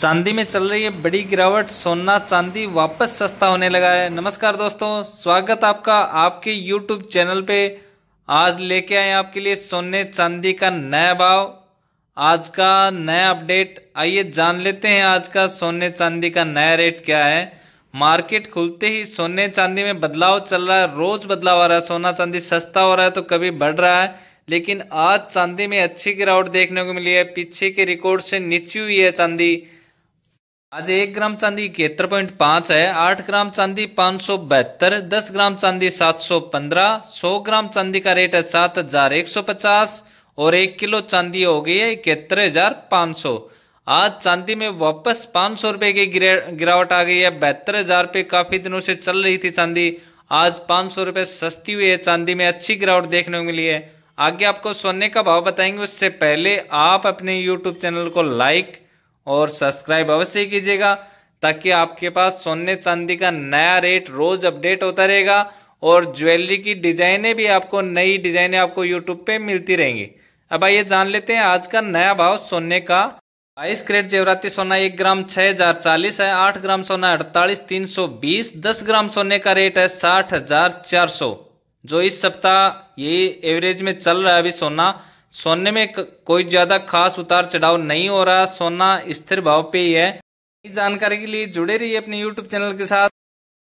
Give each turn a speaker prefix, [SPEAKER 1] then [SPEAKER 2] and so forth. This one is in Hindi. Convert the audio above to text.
[SPEAKER 1] चांदी में चल रही है बड़ी गिरावट सोना चांदी वापस सस्ता होने लगा है नमस्कार दोस्तों स्वागत आपका आपके यूट्यूब चैनल पे आज लेके आए आपके लिए सोने चांदी का नया भाव आज का नया अपडेट आइए जान लेते हैं आज का सोने चांदी का नया रेट क्या है मार्केट खुलते ही सोने चांदी में बदलाव चल रहा है रोज बदलाव आ रहा है सोना चांदी सस्ता हो रहा है तो कभी बढ़ रहा है लेकिन आज चांदी में अच्छी गिरावट देखने को मिली है पीछे के रिकॉर्ड से नीचे हुई है चांदी आज एक ग्राम चांदी इकहत्तर पॉइंट पांच है आठ ग्राम चांदी पांच सौ बहत्तर दस ग्राम चांदी सात सौ पंद्रह सौ ग्राम चांदी का रेट है सात हजार एक सौ पचास और एक किलो चांदी हो गई है इकहत्तर हजार पांच सौ आज चांदी में वापस पांच सौ रुपए की गिरावट आ गई है बहत्तर हजार रुपये काफी दिनों से चल रही थी चांदी आज पांच सौ रुपए सस्ती हुई है चांदी में अच्छी गिरावट देखने को मिली है आगे आपको सोने का भाव बताएंगे उससे पहले आप अपने यूट्यूब चैनल को लाइक और सब्सक्राइब अवश्य कीजिएगा ताकि आपके पास सोने चांदी का नया रेट रोज अपडेट होता रहेगा और ज्वेलरी की डिजाइनें भी आपको नई डिजाइनें आपको यूट्यूब पे मिलती रहेंगी अब आइए जान लेते हैं आज का नया भाव सोने का बाईस ग्रेड जेवराती सोना एक ग्राम छह हजार चालीस है आठ ग्राम सोना अड़तालीस तीन सौ बीस दस ग्राम सोने का रेट है साठ हजार चार सौ जो इस सप्ताह यही एवरेज में चल रहा है अभी सोना सोने में कोई ज्यादा खास उतार चढ़ाव नहीं हो रहा सोना स्थिर भाव पे ही है इस जानकारी के लिए जुड़े रहिए अपने यूट्यूब चैनल के साथ